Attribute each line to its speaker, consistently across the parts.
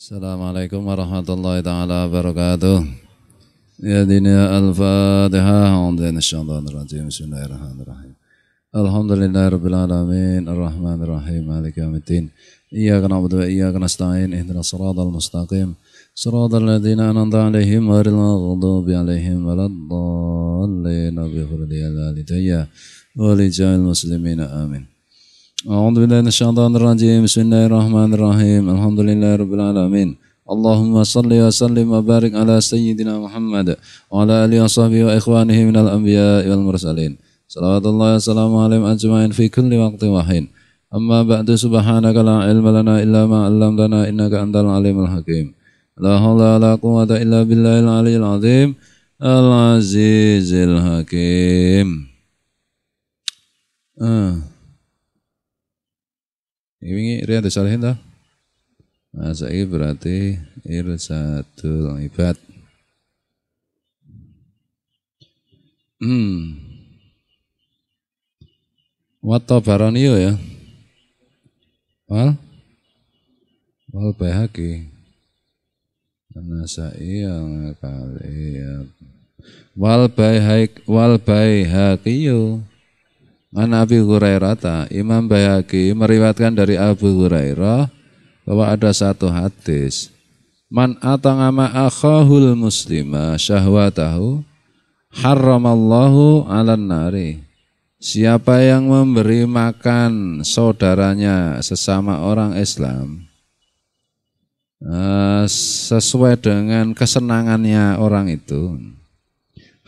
Speaker 1: Assalamualaikum warahmatullahi taala wabarakatuh. Ya dinia ya al-fatihah. Hamdan asyaitanir rajim. Bismillahirrahmanirrahim. Alhamdulillahirabbil alamin arrahmanir rahim maliki yaumiddin. Iyyaka na'budu wa iyyaka nasta'in. Ihdinas siratal mustaqim. Siratal ladzina an'amta 'alaihim ghairil maghdubi 'alaihim waladdallin. Rabbighfir li walidayya wa li jami'il Amin. أعوذ بالله من الشيطان الرجيم بسم الله الرحمن الرحيم الحمد لله رب العالمين اللهم صل وسلم وبارك على سيدنا محمد وعلى آله وصحبه وإخوانه من الأنبياء والمرسلين صلوات الله وسلامه عليهم أجمعين في كل وقت وحين أما بعد سبحانك لا علم لنا إلا ما علمتنا إنك أنت العليم الحكيم لا حول ولا قوة إلا بالله العلي العظيم العزيز الحكيم آه. Ini Rian disalahin dah. Nah, saiki berarti irsadul ibad. Hmm. Wata baraniyo ya. Wal Wal bahagi. Nasai yang kali ya, Wal bayhaik wal baihaqiyo. Iya. An Abi Hurairah Imam Bayaki meriwayatkan dari Abu Hurairah bahwa ada satu hadis Man atangama akhahul muslima syahwatahu haramallahu 'alan nari Siapa yang memberi makan saudaranya sesama orang Islam eh, sesuai dengan kesenangannya orang itu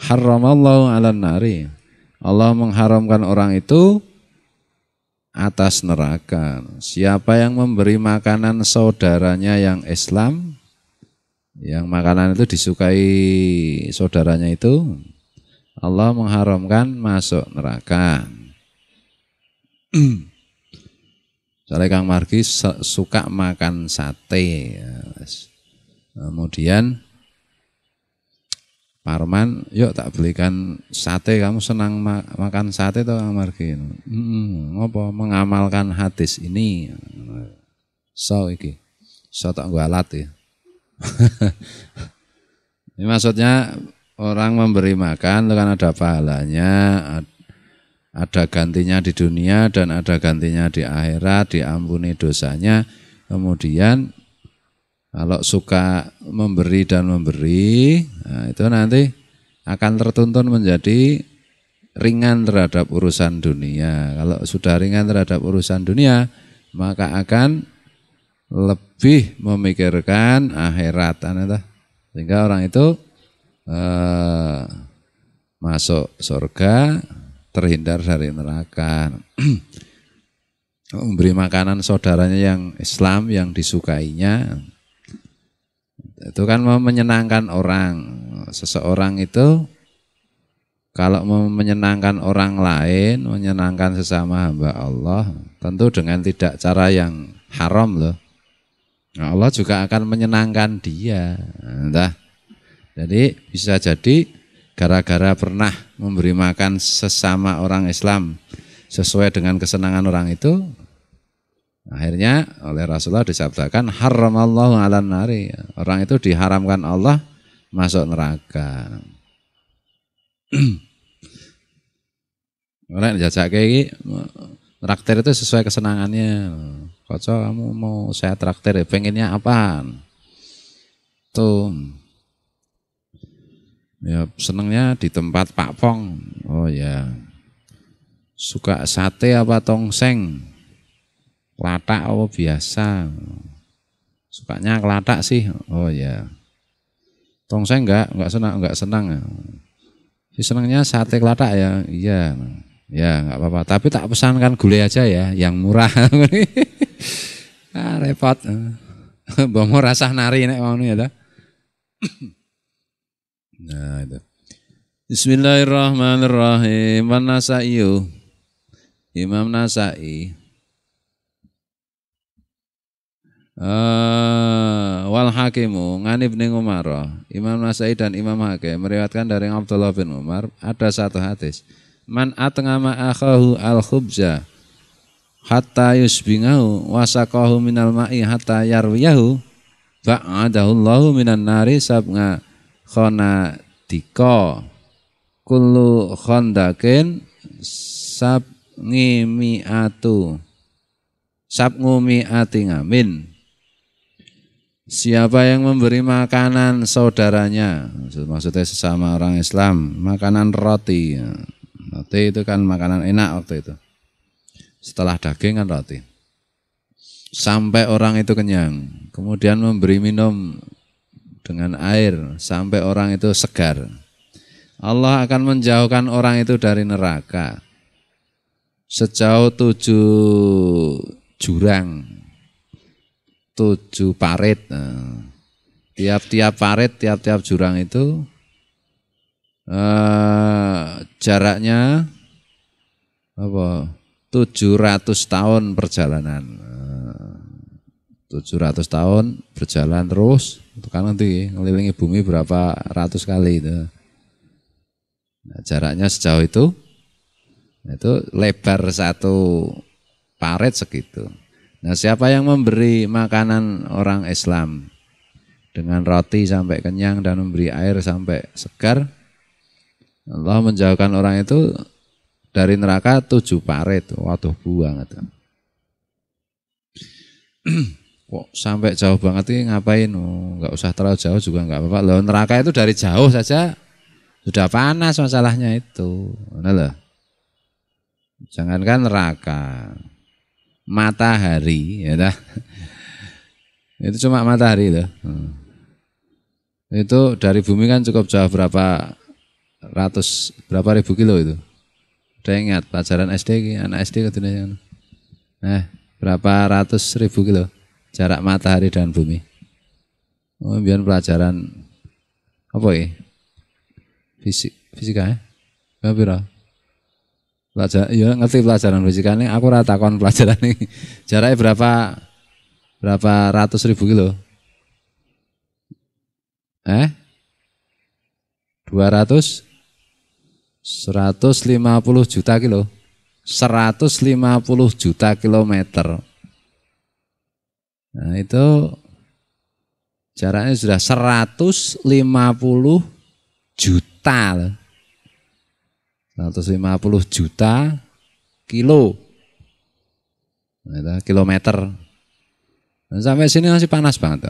Speaker 1: haramallahu 'alan nari Allah mengharamkan orang itu atas neraka. Siapa yang memberi makanan saudaranya yang Islam, yang makanan itu disukai saudaranya itu, Allah mengharamkan masuk neraka. Soalnya Kang Margi suka makan sate. Ya, Kemudian Parman, yuk tak belikan sate. Kamu senang ma makan sate toh amargin? Hmm, ngopo mengamalkan hadis ini. So iki, so tak gua alat ya. ini maksudnya orang memberi makan itu kan ada pahalanya, ada gantinya di dunia dan ada gantinya di akhirat, diampuni dosanya. Kemudian kalau suka memberi dan memberi, nah itu nanti akan tertuntun menjadi ringan terhadap urusan dunia. Kalau sudah ringan terhadap urusan dunia, maka akan lebih memikirkan akhirat. Sehingga orang itu eh, masuk surga, terhindar dari neraka. Memberi makanan saudaranya yang Islam, yang disukainya, itu kan menyenangkan orang seseorang itu kalau mau menyenangkan orang lain, menyenangkan sesama hamba Allah, tentu dengan tidak cara yang haram loh. Nah, Allah juga akan menyenangkan dia. Entah. Jadi bisa jadi gara-gara pernah memberi makan sesama orang Islam sesuai dengan kesenangan orang itu, Akhirnya oleh Rasulullah disabdakan haramallahu ala nari. Orang itu diharamkan Allah masuk neraka. Orang yang jajak kayak gini, traktir itu sesuai kesenangannya. Kocok kamu mau saya traktir, ya pengennya apaan? Tuh. Ya, senengnya di tempat Pak Pong. Oh ya. Suka sate apa tongseng? Kelatak oh biasa? Sukanya kelatak sih. Oh ya. Tong saya enggak, enggak senang, enggak senang. Si senangnya sate kelatak ya. Iya. Ya, enggak apa-apa. Tapi tak pesankan gulai aja ya, yang murah. ah, repot. bawa mau rasah nari nek ngono ya Nah, itu. Bismillahirrahmanirrahim. Wan Nasai. Imam Nasai uh, wal hakimu ngani bin Umar Imam Nasai dan Imam Hakim meriwayatkan dari Abdullah bin Umar ada satu hadis man atngama akhahu al khubza hatta yusbingahu wasakahu minal ma'i hatta yarwiyahu Allahu minan nari sabnga khona dika kullu khondakin sab atu, sab ngumi ati ngamin Siapa yang memberi makanan saudaranya, maksudnya sesama orang Islam, makanan roti. Roti itu kan makanan enak waktu itu. Setelah daging kan roti. Sampai orang itu kenyang, kemudian memberi minum dengan air sampai orang itu segar. Allah akan menjauhkan orang itu dari neraka sejauh tujuh jurang tujuh parit. Eh, tiap-tiap parit, tiap-tiap jurang itu eh, jaraknya apa 700 tahun perjalanan. 700 eh, tahun berjalan terus itu kan nanti ngelilingi bumi berapa ratus kali itu. Nah, jaraknya sejauh itu itu lebar satu paret segitu. Nah siapa yang memberi makanan orang Islam dengan roti sampai kenyang dan memberi air sampai segar, Allah menjauhkan orang itu dari neraka tujuh parit, waduh buang itu. Kok sampai jauh banget ini ngapain? Oh, nggak oh, usah terlalu jauh juga nggak apa-apa. Loh neraka itu dari jauh saja sudah panas masalahnya itu. Mana loh. Jangankan neraka, matahari ya dah. itu cuma matahari itu hmm. itu dari bumi kan cukup jauh berapa ratus berapa ribu kilo itu udah ingat pelajaran SD anak SD ke katanya eh berapa ratus ribu kilo jarak matahari dan bumi oh biar pelajaran apa ya fisik fisika ya eh? berapa pelajar ya ngerti pelajaran ini aku ratakan pelajaran ini jaraknya berapa berapa ratus ribu kilo eh dua ratus seratus lima puluh juta kilo seratus lima puluh juta kilometer nah itu jaraknya sudah seratus lima puluh juta loh. 150 juta kilo nah, kilometer Dan sampai sini masih panas banget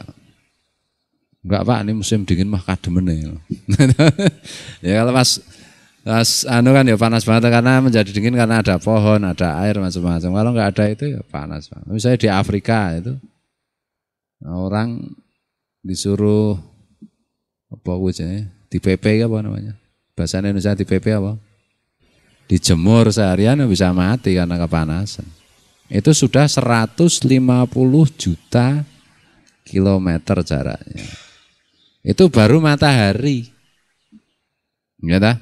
Speaker 1: enggak Pak ini musim dingin mah kademen ya kalau pas pas anu kan ya panas banget karena menjadi dingin karena ada pohon ada air macam-macam kalau nggak ada itu ya panas banget misalnya di Afrika itu orang disuruh apa gue di PP apa namanya bahasa Indonesia di PP apa dijemur seharian ya bisa mati karena kepanasan. Itu sudah 150 juta kilometer jaraknya. Itu baru matahari. Ya tak?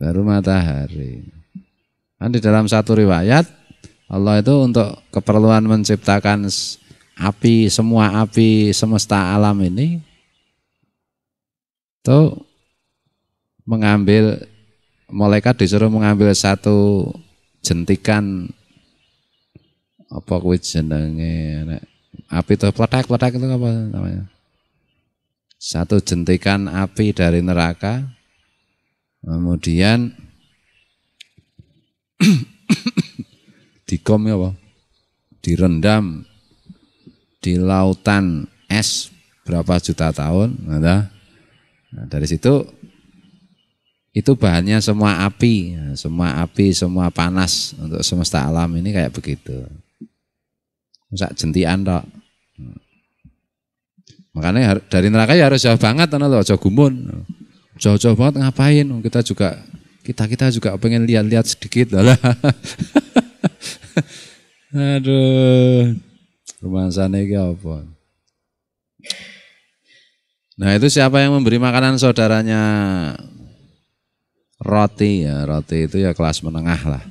Speaker 1: Baru matahari. Kan di dalam satu riwayat Allah itu untuk keperluan menciptakan api, semua api semesta alam ini itu mengambil malaikat disuruh mengambil satu jentikan apa kuwi jenenge api itu peletak peletak itu apa namanya satu jentikan api dari neraka kemudian dikom ya apa direndam di lautan es berapa juta tahun ada nah, dari situ itu bahannya semua api, semua api, semua panas untuk semesta alam ini kayak begitu. Masa jentian dok, Makanya dari neraka ya harus jauh banget ana gumun. Jauh-jauh banget ngapain? Kita juga kita kita juga pengen lihat-lihat sedikit lah. Aduh. rumah sana ini apa? Nah, itu siapa yang memberi makanan saudaranya roti ya roti itu ya kelas menengah lah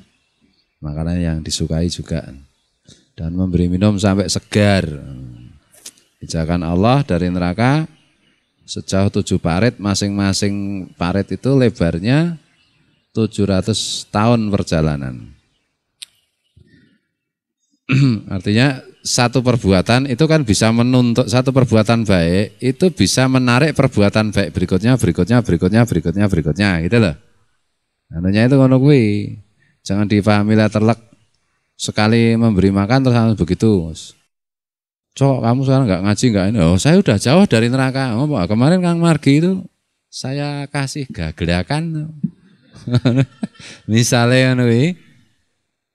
Speaker 1: makanan yang disukai juga dan memberi minum sampai segar pijakan Allah dari neraka sejauh tujuh parit masing-masing parit itu lebarnya 700 tahun perjalanan artinya satu perbuatan itu kan bisa menuntut satu perbuatan baik itu bisa menarik perbuatan baik berikutnya berikutnya berikutnya berikutnya berikutnya gitu loh Anunya itu ngono kuwi. Jangan dipahami terlek sekali memberi makan terus begitu. Cok, kamu sekarang nggak ngaji nggak ini? Oh, saya udah jauh dari neraka. Oh, kemarin Kang Margi itu saya kasih gagelakan. Misalnya anu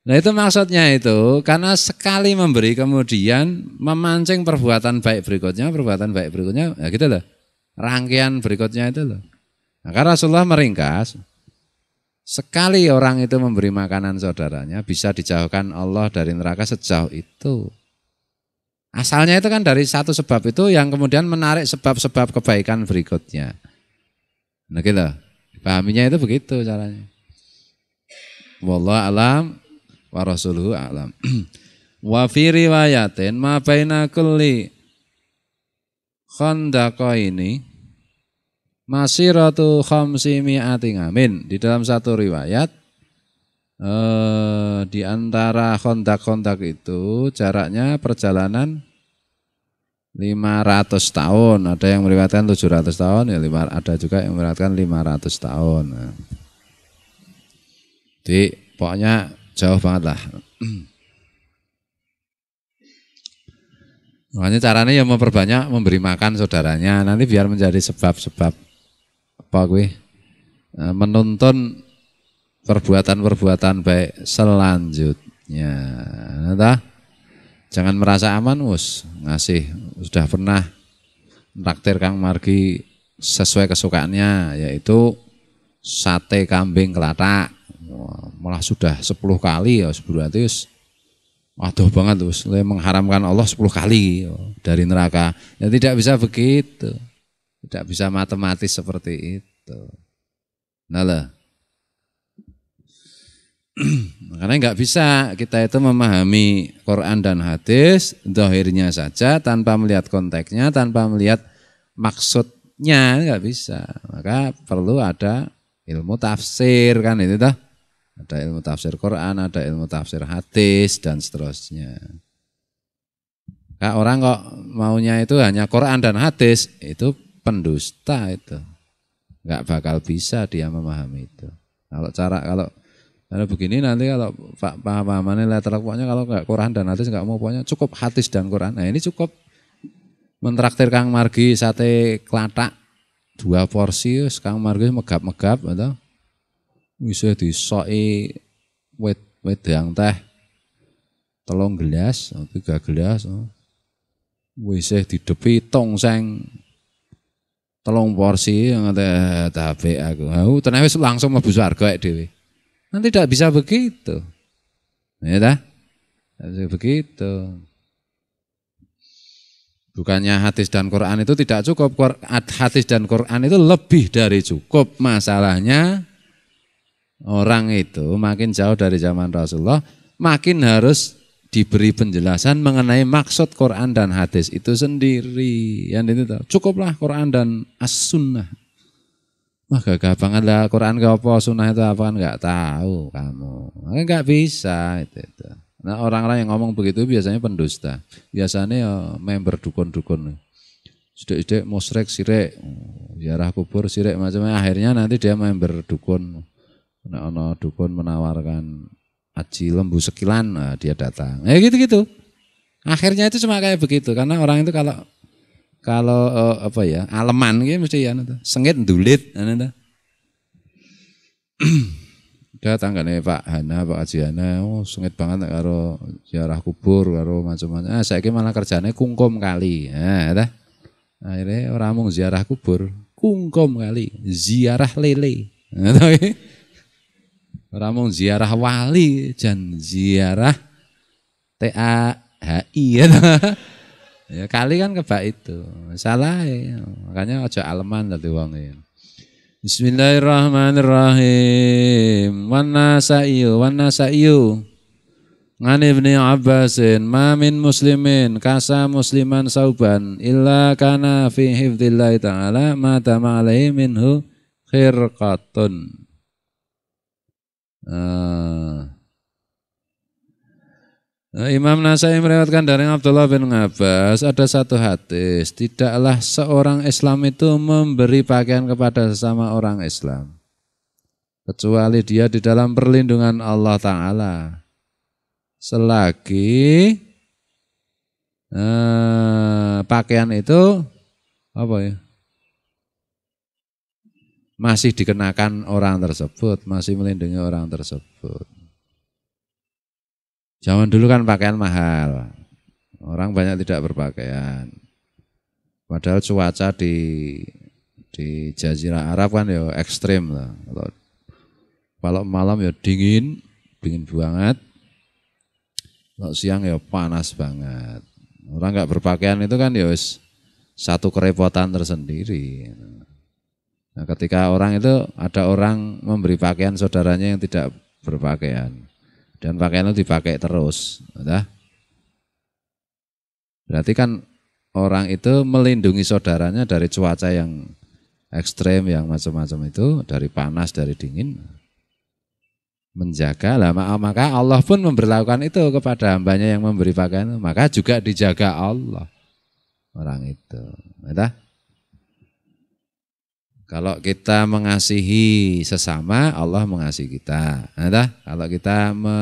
Speaker 1: Nah itu maksudnya itu karena sekali memberi kemudian memancing perbuatan baik berikutnya, perbuatan baik berikutnya, ya gitu loh. Rangkaian berikutnya itu loh. Nah, karena Rasulullah meringkas, Sekali orang itu memberi makanan saudaranya bisa dijauhkan Allah dari neraka sejauh itu. Asalnya itu kan dari satu sebab itu yang kemudian menarik sebab-sebab kebaikan berikutnya. Nah gitu, pahaminya itu begitu caranya. Wallah alam wa rasuluhu alam. Wa fi riwayatin ma baina kulli khandaqaini masiratu Khamsimi amin. Di dalam satu riwayat eh, di antara kontak-kontak itu jaraknya perjalanan 500 tahun, ada yang meriwayatkan 700 tahun, ya lima ada juga yang meriwayatkan 500 tahun. Jadi pokoknya jauh banget lah. Makanya caranya ya memperbanyak memberi makan saudaranya, nanti biar menjadi sebab-sebab apa gue eh, menuntun perbuatan-perbuatan baik selanjutnya. Nah, jangan merasa aman us ngasih sudah pernah traktir Kang Margi sesuai kesukaannya yaitu sate kambing kelata malah sudah 10 kali ya berarti waduh banget us mengharamkan Allah 10 kali ya, dari neraka ya tidak bisa begitu tidak bisa matematis seperti itu. Nala. karena nggak bisa kita itu memahami Quran dan hadis dohirnya saja tanpa melihat konteksnya, tanpa melihat maksudnya nggak bisa. Maka perlu ada ilmu tafsir kan itu dah. Ada ilmu tafsir Quran, ada ilmu tafsir hadis dan seterusnya. Kak nah, orang kok maunya itu hanya Quran dan hadis itu pendusta itu nggak bakal bisa dia memahami itu kalau cara kalau kalau begini nanti kalau pak pahamannya latar pokoknya kalau nggak Quran dan hadis nggak mau pokoknya cukup hadis dan Quran nah ini cukup mentraktir Kang Margi sate kelatak dua porsi Kang Margi megap-megap atau bisa disoi wet wedang teh telung gelas tiga gelas oh. di depi tong seng telung porsi tapi aku. tahu tenan langsung mlebu swarga Dewi Nanti tidak bisa begitu. Ya dah? Begitu. Bukannya hadis dan Quran itu tidak cukup, hadis dan Quran itu lebih dari cukup. Masalahnya orang itu makin jauh dari zaman Rasulullah, makin harus diberi penjelasan mengenai maksud Quran dan hadis itu sendiri. Yang itu cukuplah Quran dan as-sunnah. Maka lah Quran gak apa, sunnah itu apa kan gak tahu kamu. Eh, gak bisa itu, itu. Nah orang-orang yang ngomong begitu biasanya pendusta. Biasanya ya, member dukun-dukun. Sedek-sedek musrek sirek, ziarah kubur sirek macamnya. Akhirnya nanti dia member dukun. Nah, dukun menawarkan Haji Lembu Sekilan nah, dia datang. Ya gitu-gitu. Akhirnya itu cuma kayak begitu karena orang itu kalau kalau uh, apa ya aleman gitu mesti ya nata. Gitu. sengit dulit nata. Ya, gitu. datang kan Pak Hana Pak Haji Hana oh sengit banget karo ziarah kubur karo macam-macam ah saiki malah kerjane kungkum kali nah ta ya, gitu. akhirnya orang mau ziarah kubur kungkum kali ziarah lele Ramon ziarah wali, dan ziarah T A H I ya, ya. kali kan kebak itu. Salah ya. Makanya aja aleman dadi wong ya. Bismillahirrahmanirrahim. Wana nasaiyu, wana nasaiyu. An Ibni Abbasin, ma muslimin kasa musliman sauban illa kana fi hifdillahi ta'ala ma tama minhu khirqatun. Uh. Imam Nasai merewatkan dari Abdullah bin Abbas, ada satu hadis, tidaklah seorang Islam itu memberi pakaian kepada sesama orang Islam. Kecuali dia di dalam perlindungan Allah Ta'ala. Selagi eh, pakaian itu, apa ya? masih dikenakan orang tersebut, masih melindungi orang tersebut. Zaman dulu kan pakaian mahal, orang banyak tidak berpakaian. Padahal cuaca di di Jazirah Arab kan ya ekstrim lah. Kalau, kalau malam ya dingin, dingin banget. Kalau siang ya panas banget. Orang nggak berpakaian itu kan ya satu kerepotan tersendiri. Nah, ketika orang itu ada orang memberi pakaian saudaranya yang tidak berpakaian dan pakaian itu dipakai terus, ya. Berarti kan orang itu melindungi saudaranya dari cuaca yang ekstrem, yang macam-macam itu, dari panas, dari dingin. Menjaga lah, maka Allah pun memberlakukan itu kepada hambanya yang memberi pakaian, maka juga dijaga Allah orang itu. Ya, kalau kita mengasihi sesama, Allah mengasihi kita. Ada? Nah, Kalau kita me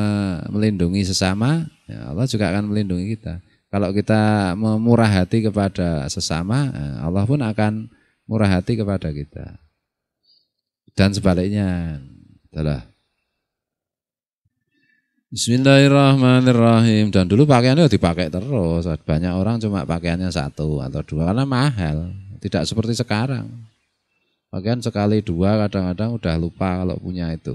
Speaker 1: melindungi sesama, ya Allah juga akan melindungi kita. Kalau kita memurah hati kepada sesama, ya Allah pun akan murah hati kepada kita. Dan sebaliknya, adalah gitu Bismillahirrahmanirrahim. Dan dulu pakaiannya dipakai terus. Banyak orang cuma pakaiannya satu atau dua karena mahal. Tidak seperti sekarang Bahkan sekali dua kadang-kadang udah lupa kalau punya itu.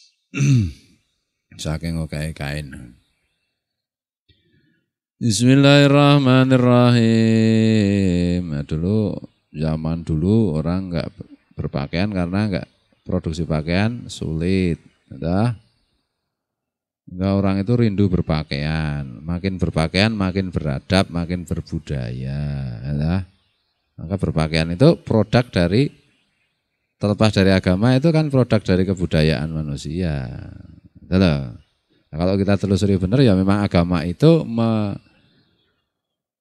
Speaker 1: Saking oke kain. Bismillahirrahmanirrahim. Nah, dulu zaman dulu orang nggak berpakaian karena nggak produksi pakaian sulit, dah. Enggak orang itu rindu berpakaian, makin berpakaian makin beradab, makin berbudaya, udah. Maka berpakaian itu produk dari terlepas dari agama itu kan produk dari kebudayaan manusia. Nah, kalau kita telusuri benar ya memang agama itu me,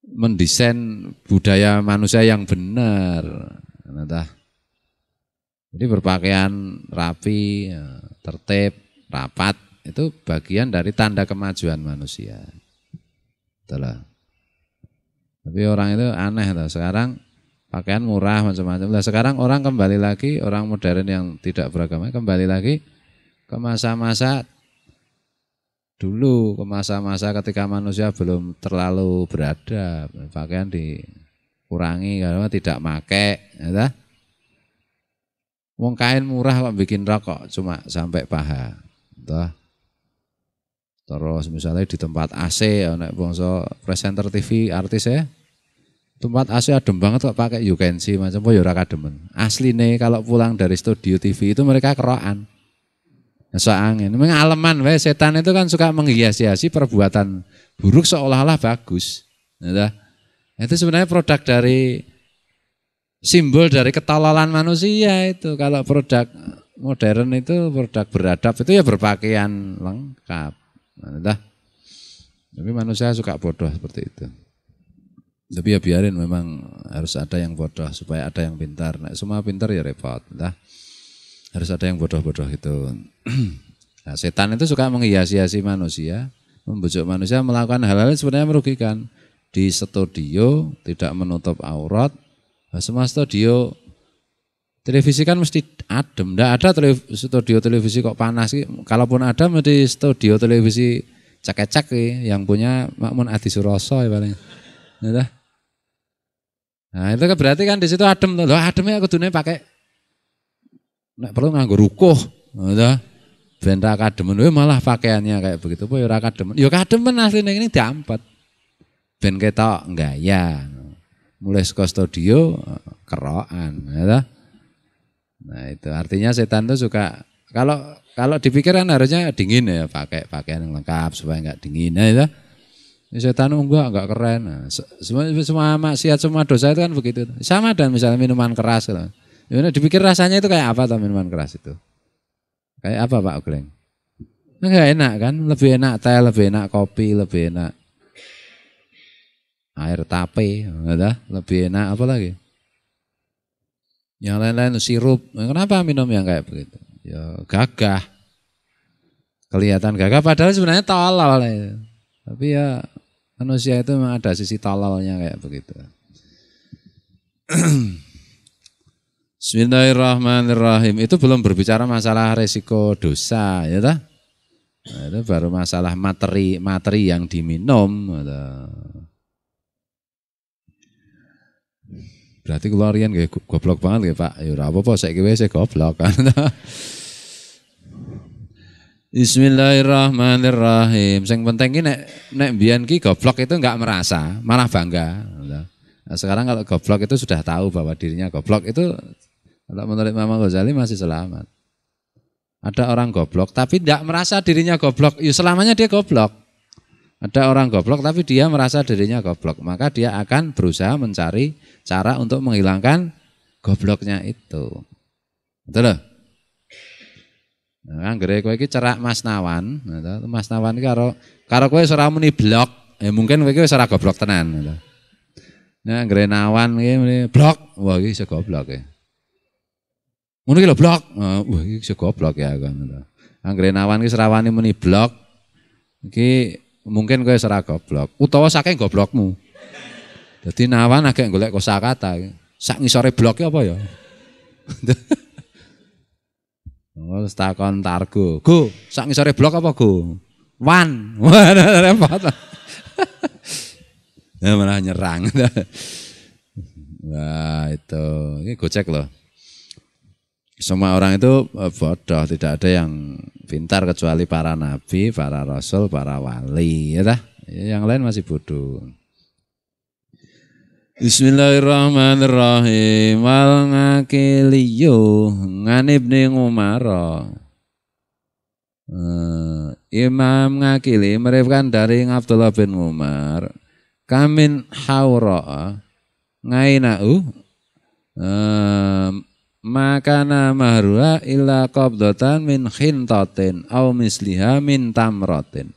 Speaker 1: mendesain budaya manusia yang benar. Nah, jadi berpakaian rapi, ya, tertib, rapat itu bagian dari tanda kemajuan manusia. Itulah. Tapi orang itu aneh sekarang pakaian murah macam-macam. Nah sekarang orang kembali lagi orang modern yang tidak beragama kembali lagi ke masa-masa dulu ke masa-masa ketika manusia belum terlalu berada, pakaian dikurangi karena tidak make, ya Wong kain murah kok bikin rokok cuma sampai paha. Entah. Terus misalnya di tempat AC ana ya, bangsa presenter TV artis ya tempat asli adem banget kok pakai you can see macam apa ya ora Asli nih kalau pulang dari studio TV itu mereka keroan. Masuk angin. Memang aleman setan itu kan suka menghiasi hiasi perbuatan buruk seolah-olah bagus. Nah, nah, itu sebenarnya produk dari simbol dari ketololan manusia itu. Kalau produk modern itu produk beradab itu ya berpakaian lengkap. Nah, tapi manusia suka bodoh seperti itu. Tapi ya biarin memang harus ada yang bodoh supaya ada yang pintar. Nah, semua pintar ya repot. Entah. Harus ada yang bodoh-bodoh itu. nah, setan itu suka menghiasi hiasi manusia, membujuk manusia melakukan hal-hal yang sebenarnya merugikan. Di studio tidak menutup aurat, nah, semua studio televisi kan mesti adem. Tidak ada studio televisi kok panas. Kalaupun ada mesti studio televisi cek-cek yang punya Makmun Adi Suroso ya paling. Nah, Nah, itu kan berarti kan di situ adem tuh. loh ademnya dunia pakai nek perlu nganggo rukuh, ngono Ben ra kademen malah pakaiannya kayak begitu Po ya ra kademen. Ya kademen asline ini diampet. Ben ketok ya Mulai saka studio kerokan, ya Nah, itu artinya setan tuh suka kalau kalau dipikirkan harusnya dingin ya pakai pakaian yang lengkap supaya nggak dingin ya. Gitu saya setan enggak, ah, enggak keren. Nah, semua, semua maksiat, semua dosa itu kan begitu. Sama dan misalnya minuman keras. Gitu. dipikir rasanya itu kayak apa tuh minuman keras itu? Kayak apa Pak Ogleng? Enggak enak kan? Lebih enak teh, lebih enak kopi, lebih enak air tape, dah? Gitu. lebih enak apa lagi? Yang lain-lain sirup. Nah, kenapa minum yang kayak begitu? Ya gagah. Kelihatan gagah padahal sebenarnya tolol. Ya. Tapi ya Manusia itu memang ada sisi talalnya kayak begitu. Bismillahirrahmanirrahim. Itu belum berbicara masalah resiko dosa, ya ta? Nah, itu baru masalah materi materi yang diminum. Gitu. Berarti keluarian kayak goblok banget ya Pak. Ya apa-apa, saya saya goblok kan. Bismillahirrahmanirrahim. Sing penting ini nek nek biyen ki goblok itu enggak merasa, malah bangga. Nah, sekarang kalau goblok itu sudah tahu bahwa dirinya goblok itu kalau menurut Mama Ghazali masih selamat. Ada orang goblok tapi tidak merasa dirinya goblok. Ya selamanya dia goblok. Ada orang goblok tapi dia merasa dirinya goblok. Maka dia akan berusaha mencari cara untuk menghilangkan gobloknya itu. Betul loh? anggrek nah, anggere kowe iki cerak Mas Nawan, nah, Mas Nawan iki karo karo kowe ora muni blok, ya, mungkin kowe iki wis ora goblok tenan. Gitu. Nah, anggere nah, Nawan iki muni blok, wah iki iso goblok lo e. Ngono iki lho blok, wah iki iso goblok ya kan. Anggere Nawan iki serawani muni blok. Iki mungkin kowe ora goblok, utawa saking goblokmu. jadi Nawan agak golek kosakata. Sak ngisore blok apa ya? Wis takon targo. Go, sak ngisore blok apa go? Wan. Repot. Ya malah nyerang. Wah, itu. Ini gocek loh. Semua orang itu e, bodoh, tidak ada yang pintar kecuali para nabi, para rasul, para wali, ya dah. Yang lain masih bodoh. Bismillahirrahmanirrahim. Wal ngakiliyo nganib ning Umara. Uh, eh, imam ngakili merifkan dari Abdullah bin Umar. Kamin haura ngainau uh, makana mahruha illa qabdatan min khintatin au misliha min tamratin.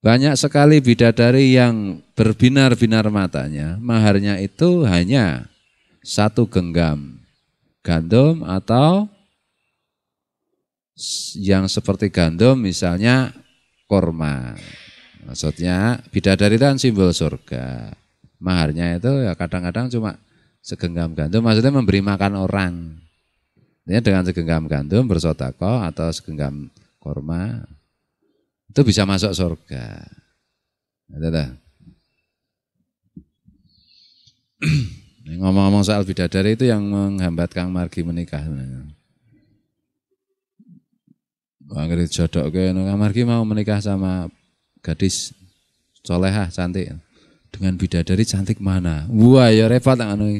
Speaker 1: Banyak sekali bidadari yang berbinar-binar matanya, maharnya itu hanya satu genggam gandum atau yang seperti gandum misalnya korma. Maksudnya bidadari itu kan simbol surga. Maharnya itu ya kadang-kadang cuma segenggam gandum, maksudnya memberi makan orang. Ini dengan segenggam gandum bersotako atau segenggam korma itu bisa masuk surga. Ngomong-ngomong soal bidadari itu yang menghambat Kang Margi menikah. Angger jodok ke Kang Margi mau menikah sama gadis solehah cantik. Dengan bidadari cantik mana? Wah ya repot anu.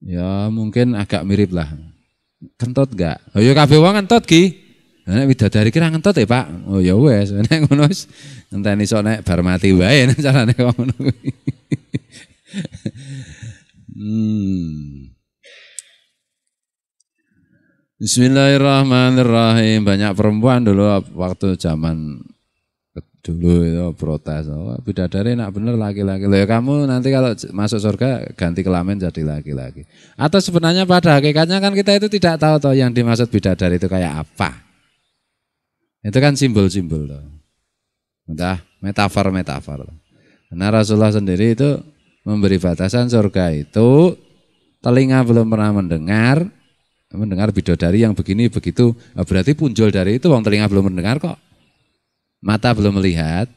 Speaker 1: Ya mungkin agak mirip lah. Kentot gak? Oh ya kabeh wong ki. Nek widadari kira kira ngentot ya, Pak. Oh ya wes, nek ngono wis ngenteni sok nek bar mati wae nek carane kok ngono kuwi. Hmm. Bismillahirrahmanirrahim. Banyak perempuan dulu waktu zaman dulu itu protes. Oh, bidadari nak bener laki-laki. Loh, ya kamu nanti kalau masuk surga ganti kelamin jadi laki-laki. Atau sebenarnya pada hakikatnya kan kita itu tidak tahu toh yang dimaksud bidadari itu kayak apa. Itu kan simbol-simbol. Entah metafor-metafor. Karena Rasulullah sendiri itu memberi batasan surga itu telinga belum pernah mendengar, mendengar bidodari yang begini begitu oh, berarti punjul dari itu wong telinga belum mendengar kok mata belum melihat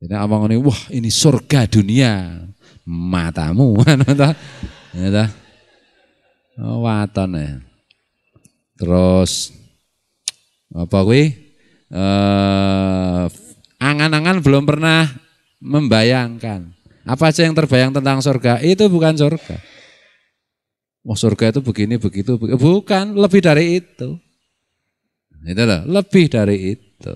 Speaker 1: jadi abang ini wah ini surga dunia matamu oh, waton ya terus apa kuwi eh, angan-angan belum pernah membayangkan. Apa aja yang terbayang tentang surga? Itu bukan surga. Oh surga itu begini, begitu, begitu. Bukan, lebih dari itu. Itu loh, lebih dari itu.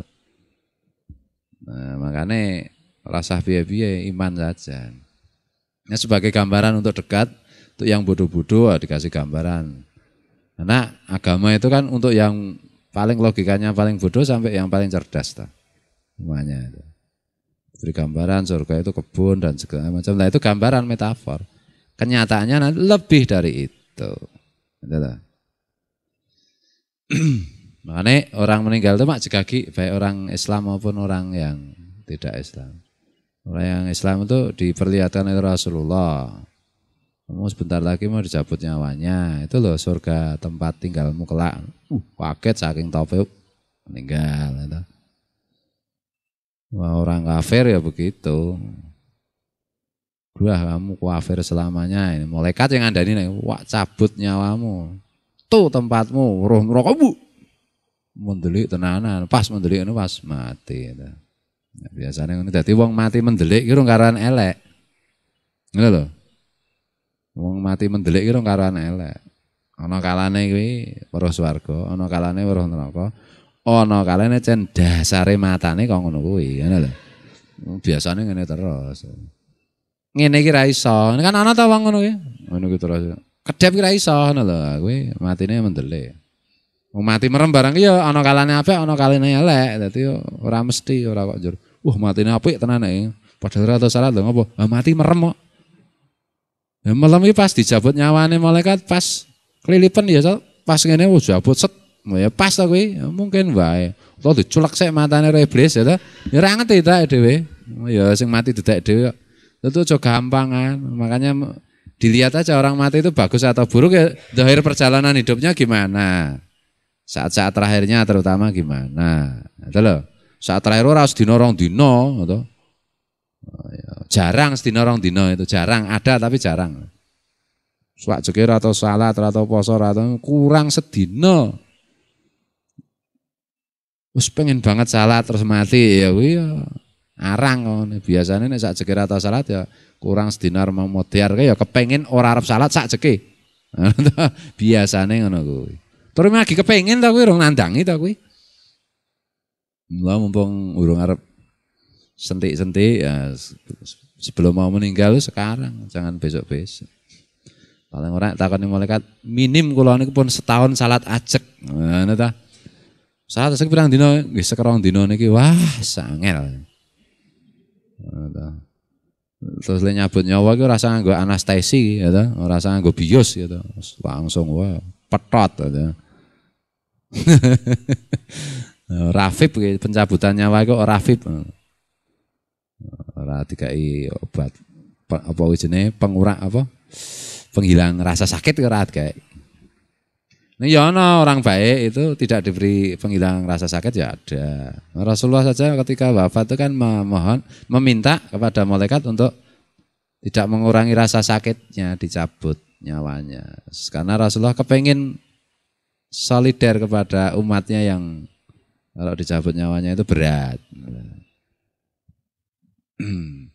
Speaker 1: Nah, makanya rasa biaya-biaya iman saja. Ini ya, sebagai gambaran untuk dekat, untuk yang bodoh-bodoh ya dikasih gambaran. Karena agama itu kan untuk yang paling logikanya paling bodoh sampai yang paling cerdas ta. semuanya itu. beri gambaran surga itu kebun dan segala macam nah itu gambaran metafor kenyataannya nanti lebih dari itu gitu makanya orang meninggal itu mak jegagi baik orang Islam maupun orang yang tidak Islam orang yang Islam itu diperlihatkan oleh Rasulullah Mau sebentar lagi mau dicabut nyawanya itu loh surga tempat tinggalmu kelak uh, paket saking taufik uh, meninggal itu Wah, orang kafir ya begitu Dua kamu kafir selamanya ini malaikat yang anda ini wah cabut nyawamu tuh tempatmu roh merokok uh. mendelik tenanan pas mendelik ini pas mati itu. Nah, biasanya ini jadi wong mati mendelik itu ngaran elek enggak loh. Wong mati mendelik kira karan elek. Ana kalane kuwi weruh swarga, ana kalane weruh neraka, ana kalane cen dasare matane kok ngono kuwi, ngono lho. Biasane ngene terus. Ngene iki ra iso. Kan ana ta wong ngono kuwi. Ngono kuwi terus. Kedep kira iso ngono lho, kuwi matine mendelik. Wong mati merem barang ya ana kalane apik, ana kalane elek. Dadi ora mesti ora kok jur. Wah, matine apik tenan iki. Padahal ora salah lho ngopo? mati merem kok. Ya, malam pas dijabut nyawane malaikat pas kelilipan ya pas ngene wis jabut set ya pas aku kuwi ya, mungkin baik Utawa diculak saya matanya reblis ya ta. Ya rangat itu ya dewe Ya sing mati tidak dewe ya, itu Itu gampang kan Makanya dilihat aja orang mati itu bagus atau buruk ya akhir perjalanan hidupnya gimana. Saat-saat terakhirnya terutama gimana. Itu loh. Saat terakhir orang harus dinorong dino atau Jarang sedina orang dino itu, jarang, ada tapi jarang. suak jekir atau salat atau poso atau kurang sedina. us pengen banget salat terus mati ya wih ya. Arang biasanya Biasane nek sak atau salat ya kurang sedina mau modiar ya kepengen orang arab salat saat jeke. Biasane ngono gue Terus lagi kepengen ta kuwi rong nandangi ta kuwi. Mula mumpung urung arab sentik-sentik ya, sebelum mau meninggal sekarang jangan besok-besok paling orang takoni malaikat minim kalau ini pun setahun salat acek, ngono ta salat acek pirang dino, nggih sekarang dino niki wah sangel terus le nyabut nyawa gue rasa gue anestesi ya rasa gue rasa nganggo bius gitu langsung wah petot ya Rafib pencabutan nyawa itu Rafib ora dikai obat apa wajene pengurang apa penghilang rasa sakit ya ora dikai Nih ya no, orang baik itu tidak diberi penghilang rasa sakit ya ada. Rasulullah saja ketika wafat itu kan memohon, meminta kepada malaikat untuk tidak mengurangi rasa sakitnya, dicabut nyawanya. Karena Rasulullah kepengen solider kepada umatnya yang kalau dicabut nyawanya itu berat. Hmm.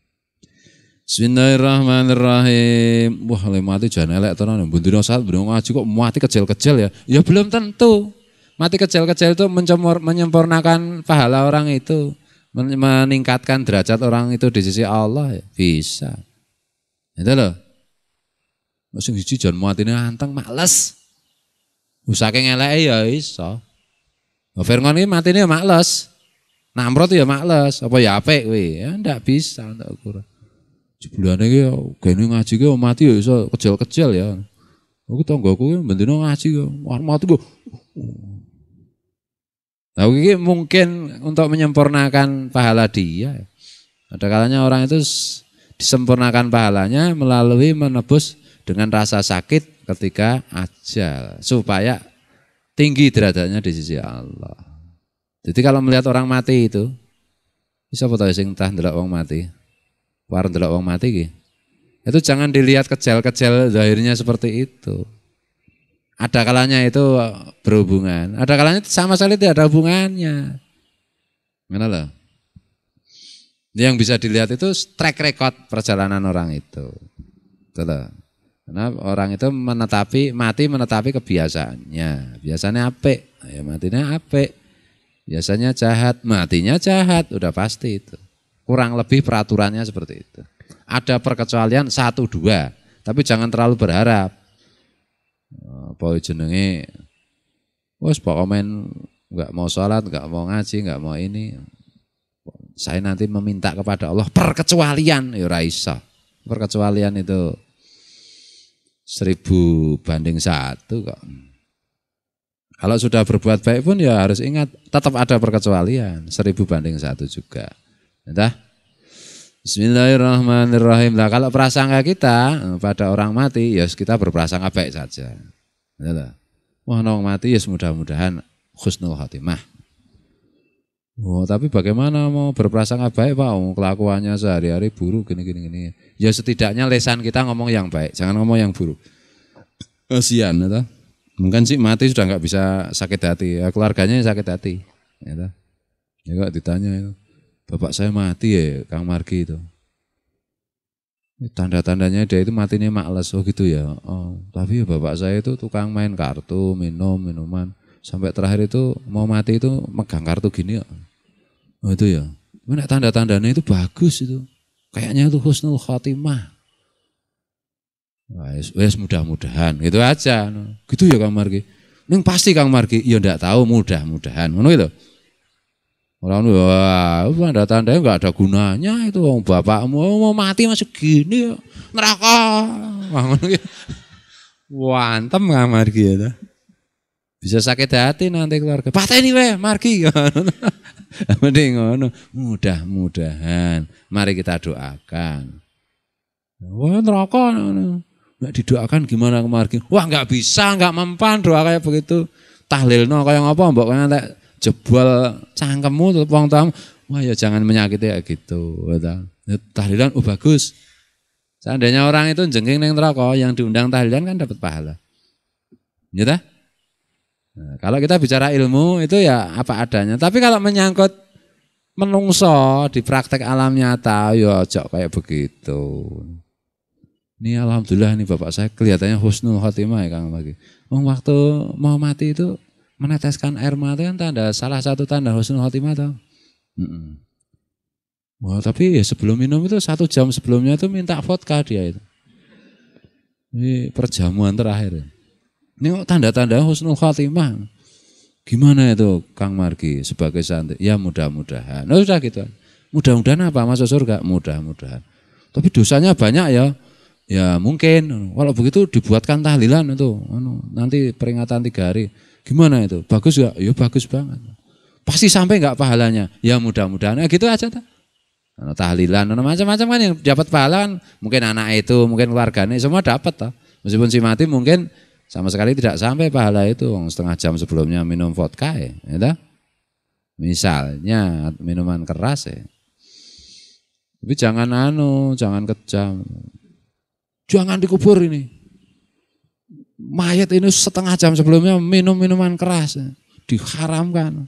Speaker 1: Bismillahirrahmanirrahim. Wah, le mati jangan elek tenan. Bundune saat belum ngaji kok mati kecil-kecil ya. Ya belum tentu. Mati kecil-kecil itu mencemur, menyempurnakan pahala orang itu. Meningkatkan derajat orang itu di sisi Allah ya. Bisa. Itu loh. Masih hiji jan matine anteng males. Usake ngeleke ya iso. Firngon iki matine ya males. Namrud ya males, apa ya apik kowe. Ya ndak bisa untuk ukuran. Jebulane iki ya, gene ngaji ki ya mati ya iso kecil-kecil ya. Aku tanggaku ki bendina ngaji ya, war mati kok. Nah, ini mungkin untuk menyempurnakan pahala dia. Ada kalanya orang itu disempurnakan pahalanya melalui menebus dengan rasa sakit ketika ajal supaya tinggi derajatnya di sisi Allah. Jadi kalau melihat orang mati itu, bisa foto sing tah ndelok wong mati. War ndelok wong mati ki. Itu jangan dilihat kecil-kecil, zahirnya seperti itu. Ada kalanya itu berhubungan, ada kalanya sama sekali tidak ada hubungannya. Mana loh? Yang bisa dilihat itu track record perjalanan orang itu. Itu loh. Karena orang itu menetapi mati menetapi kebiasaannya. Biasanya apik, ya matinya apik. Biasanya jahat, matinya jahat, udah pasti itu. Kurang lebih peraturannya seperti itu. Ada perkecualian satu dua, tapi jangan terlalu berharap. Apa oh, jenenge? Pak pokoknya nggak mau sholat, nggak mau ngaji, nggak mau ini. Saya nanti meminta kepada Allah perkecualian, ya Raisa. Perkecualian itu seribu banding satu kok. Kalau sudah berbuat baik pun ya harus ingat tetap ada perkecualian seribu banding satu juga. Entah. Bismillahirrahmanirrahim. Nah, kalau prasangka kita eh, pada orang mati, ya kita berprasangka baik saja. Entah. Iya Wah, orang mati ya mudah-mudahan khusnul khatimah. Oh, tapi bagaimana mau berprasangka baik Pak? Oh, kelakuannya sehari-hari buruk gini-gini gini. Ya setidaknya lesan kita ngomong yang baik, jangan ngomong yang buruk. Kasihan, entah. Ya Mungkin sih mati sudah nggak bisa sakit hati, ya, keluarganya yang sakit hati. Ya, ya kok ditanya itu, bapak saya mati ya, Kang Margi itu. Tanda-tandanya dia itu matinya males oh gitu ya. Oh, tapi ya bapak saya itu tukang main kartu, minum, minuman. Sampai terakhir itu mau mati itu megang kartu gini ya. Oh itu ya. Mana tanda-tandanya itu bagus itu. Kayaknya itu husnul khotimah. Wes, wes mudah-mudahan gitu aja. Gitu ya Kang Margi. Ning pasti Kang Margi, ya ndak tahu mudah-mudahan. Ngono itu Orang wah, tanda tanda nggak ada gunanya itu om bapakmu mau mati masuk gini neraka. Wah, antem nggak Margi ya. Bisa sakit hati nanti keluarga. ini weh Margi. Mending ngono. Mudah-mudahan mari kita doakan. Wah, neraka nggak didoakan gimana kemarin Wah nggak bisa, nggak mempan doa kayak begitu. no kayak ngapa mbak kaya entek jebol cangkemmu wong tamu. Wah ya jangan menyakiti gitu, ya gitu. Tahlilan oh bagus. Seandainya orang itu jengking neng neraka yang diundang tahlilan kan dapat pahala. Ya gitu? Nah, kalau kita bicara ilmu itu ya apa adanya. Tapi kalau menyangkut menungso di praktek alam nyata, ya cok kayak begitu. Ini alhamdulillah nih bapak saya kelihatannya husnul khotimah ya Kang lagi. Oh, waktu mau mati itu meneteskan air mata kan tanda salah satu tanda husnul khotimah tau. Mm -mm. Wah, tapi ya sebelum minum itu satu jam sebelumnya itu minta vodka dia itu. Ini perjamuan terakhir. Ini tanda-tanda husnul khotimah. Gimana itu Kang Margi sebagai santri? Ya mudah-mudahan. Nah, sudah gitu. Mudah-mudahan apa masuk surga? Mudah-mudahan. Tapi dosanya banyak ya. Ya mungkin, walau begitu dibuatkan tahlilan itu, anu, nanti peringatan tiga hari. Gimana itu? Bagus gak? Ya bagus banget. Pasti sampai nggak pahalanya? Ya mudah-mudahan, ya, gitu aja. Tak? Anu, tahlilan, anu, macam-macam kan yang dapat pahala kan, mungkin anak itu, mungkin keluarganya, semua dapat. Tak? Meskipun si mati mungkin sama sekali tidak sampai pahala itu, setengah jam sebelumnya minum vodka ya, ya misalnya minuman keras ya. Tapi jangan anu, jangan kejam. Jangan dikubur ini. Mayat ini setengah jam sebelumnya minum minuman keras. Diharamkan.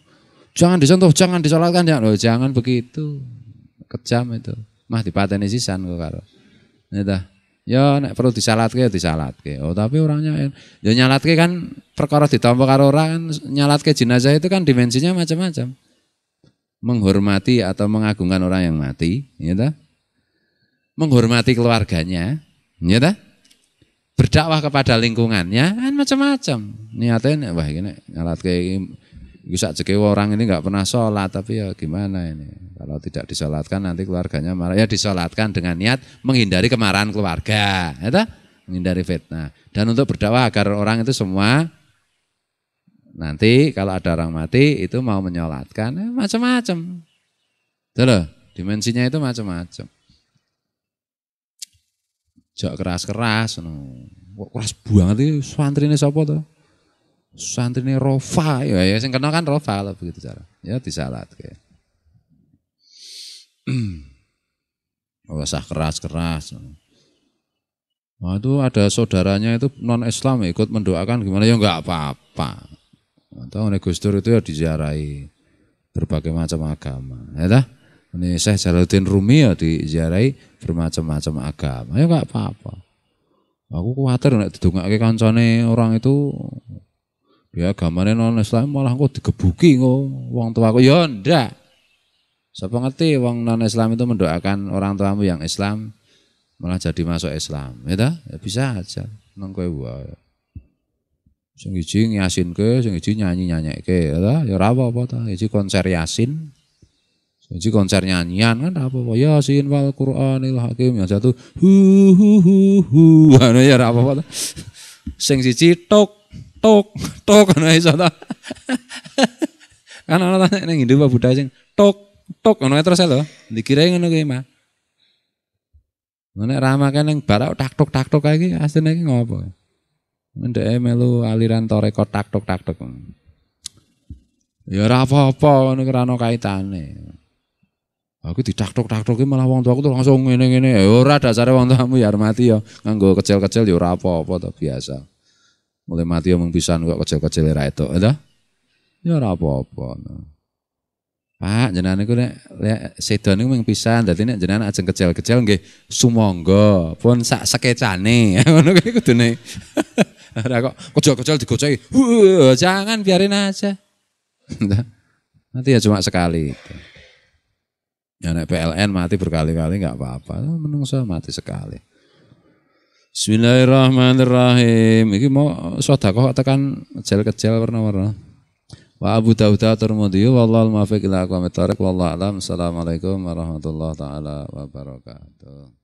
Speaker 1: Jangan disentuh, jangan disolatkan. Jangan, ya, oh, jangan begitu. Kejam itu. Mah dipateni sisan kok karo. Ya, Ya nek perlu disalatke ya disalatke. Oh tapi orangnya ya nyalatke kan perkara ditampa karo orang kan nyalatke jenazah itu kan dimensinya macam-macam. Menghormati atau mengagungkan orang yang mati, ya dah Menghormati keluarganya, Ya ta? Berdakwah kepada lingkungannya kan macam-macam. Niatnya wah ini alat kayak bisa jadi orang ini nggak pernah sholat tapi ya gimana ini kalau tidak disolatkan nanti keluarganya marah ya disolatkan dengan niat menghindari kemarahan keluarga ya ta? menghindari fitnah dan untuk berdakwah agar orang itu semua nanti kalau ada orang mati itu mau menyolatkan ya, macam-macam. Tuh loh, dimensinya itu macam-macam. Jak keras-keras ngono. Kok keras banget iki santrine sapa to? Santrine Rofa ya, ya sing kenal kan Rofa lah begitu cara. Ya disalat kayak. usah keras-keras. Nah, itu ada saudaranya itu non Islam ya, ikut mendoakan gimana ya nggak apa-apa. Atau nah, Gus Dur itu ya diziarahi berbagai macam agama, ya dah. Ini Syekh Jalaluddin Rumi ya diziarahi bermacam-macam agama. Ya enggak apa-apa. Aku khawatir nek didongake kancane orang itu ya agamane non Islam malah kok digebuki kok wong tuaku ya ndak. Sapa ngerti wong non Islam itu mendoakan orang tuamu yang Islam malah jadi masuk Islam, ya ta? Ya bisa aja nang kowe wae. Sing ke nyasinke, sing nyanyi ke ya ta? Ya ora apa-apa ta, konser Yasin, jadi konser nyanyian kan apa-apa. Ya, Yasin wal Qur'anil Hakim yang satu hu hu hu hu. Ana ya apa-apa. Sing siji tok tok tok ana iso ta. Kan ana nek Hindu apa budaya sing tok tok ana terus lho. Dikira ngono kuwi mah. Nek ra makan ning barak oh, tak tok tak tok iki asline iki ngopo? Ndeke melu aliran torekot tak tok tak tok. Ya ora apa-apa ngono ana kaitane. Aku taktok daktoki malah wong tuaku tuh langsung ini, ini ya ora dasar wong tuamu ya mati ya. Nganggo kecil-kecil ya ora apa-apa tuh biasa. Mulai mati ya mengpisah nggak kecil-kecil ya itu, ada, ya, ya ora apa-apa. Pak, jenengan niku nek lek sedo niku mung pisan, dadi nek jenengan aja kecil-kecil nggih sumongo pun sak sekecane. Ngono gitu nih ada kok kecil-kecil digocehi. Jangan biarin aja. Nanti ya cuma sekali. gitu. Ya nek PLN mati berkali-kali nggak apa-apa, menungsa mati sekali. Bismillahirrahmanirrahim. Iki mau sedekah tekan kecil-kecil warna-warna. Wa Abu Dawud Tirmidzi Wallahul muwaffiq ila aqwamit thariq wallahu alam. Assalamualaikum warahmatullahi taala wabarakatuh.